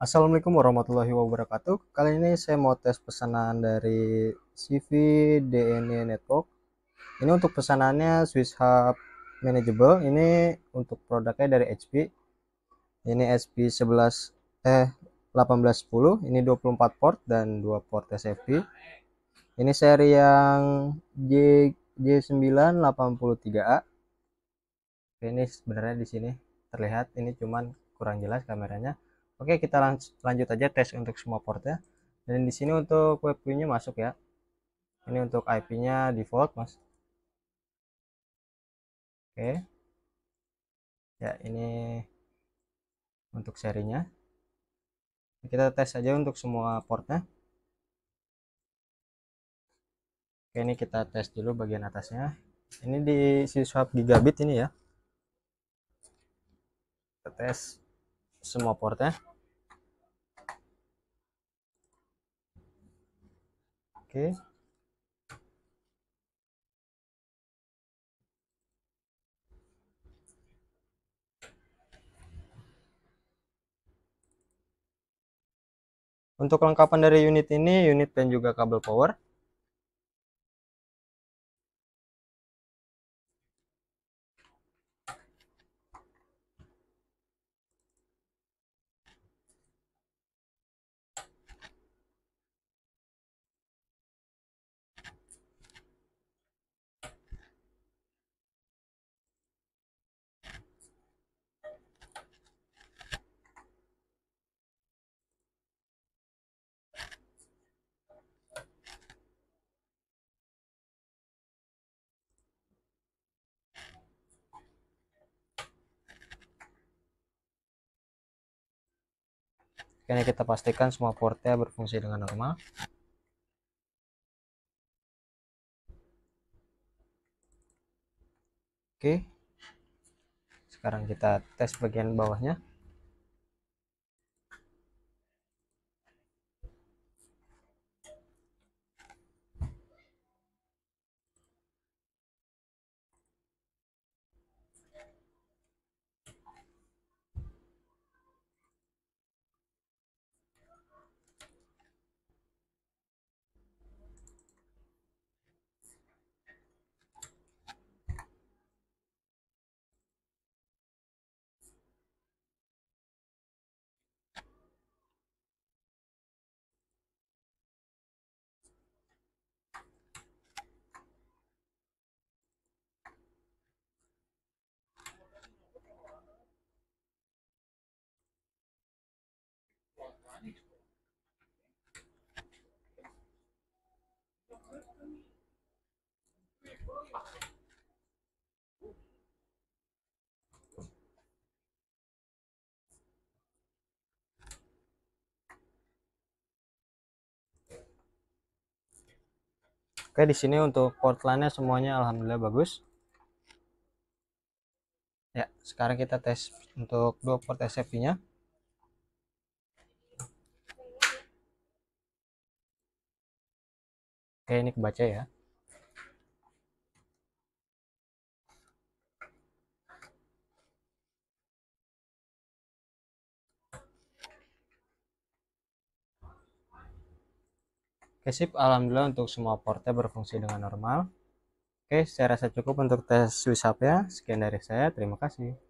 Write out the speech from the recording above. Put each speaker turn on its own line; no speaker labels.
Assalamualaikum warahmatullahi wabarakatuh. Kali ini saya mau tes pesanan dari CV DNA e Network. Ini untuk pesanannya Swiss Hub Manageable. Ini untuk produknya dari HP. Ini SP 11 eh 1810, ini 24 port dan 2 port SFP. Ini seri yang J J983A. Ini sebenarnya di sini terlihat ini cuman kurang jelas kameranya Oke, kita lan lanjut aja tes untuk semua port ya. Dan di sini untuk web nya masuk ya. Ini untuk IP-nya default, Mas. Oke. Ya, ini untuk serinya. Kita tes aja untuk semua portnya. Oke, ini kita tes dulu bagian atasnya. Ini di si swap gigabit ini ya. Kita tes semua portnya. oke Untuk kelengkapan dari unit ini, unit dan juga kabel power. Akhirnya kita pastikan semua portnya berfungsi dengan normal. Oke. Sekarang kita tes bagian bawahnya. Oke, di sini untuk portlandnya semuanya alhamdulillah bagus. Ya, sekarang kita tes untuk dua port SFP-nya. Oke, ini kebaca ya. Oke sip, alhamdulillah untuk semua portnya berfungsi dengan normal. Oke, saya rasa cukup untuk tes ya. Sekian dari saya, terima kasih.